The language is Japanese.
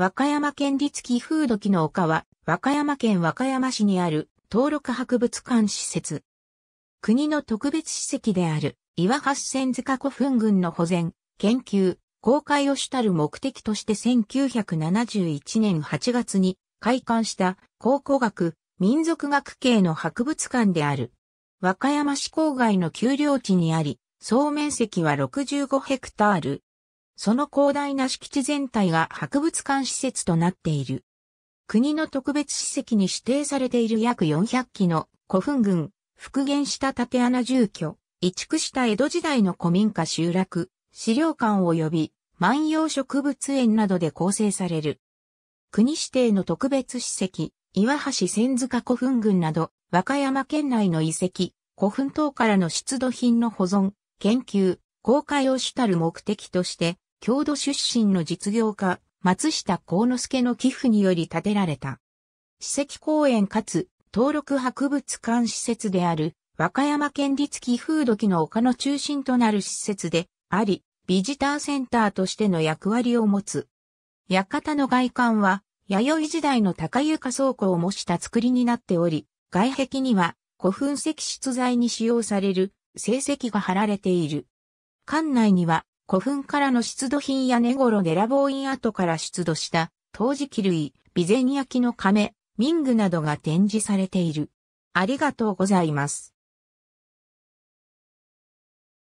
和歌山県立寄風土記の丘は、和歌山県和歌山市にある登録博物館施設。国の特別史跡である岩八千塚古墳群の保全、研究、公開を主たる目的として1971年8月に開館した考古学、民族学系の博物館である。和歌山市郊外の丘陵地にあり、総面積は65ヘクタール、その広大な敷地全体が博物館施設となっている。国の特別史跡に指定されている約400基の古墳群、復元した縦穴住居、移築した江戸時代の古民家集落、資料館及び万葉植物園などで構成される。国指定の特別史跡、岩橋千塚古墳群など、和歌山県内の遺跡、古墳等からの出土品の保存、研究、公開を主たる目的として、郷土出身の実業家、松下幸之助の寄付により建てられた。史跡公園かつ登録博物館施設である和歌山県立寄風土器の丘の中心となる施設であり、ビジターセンターとしての役割を持つ。館の外観は、弥生時代の高床倉庫を模した作りになっており、外壁には古墳石出材に使用される成績が貼られている。館内には古墳からの出土品や根頃ネラボーイン跡から出土した、陶磁器類、備前焼のミ民具などが展示されている。ありがとうございます。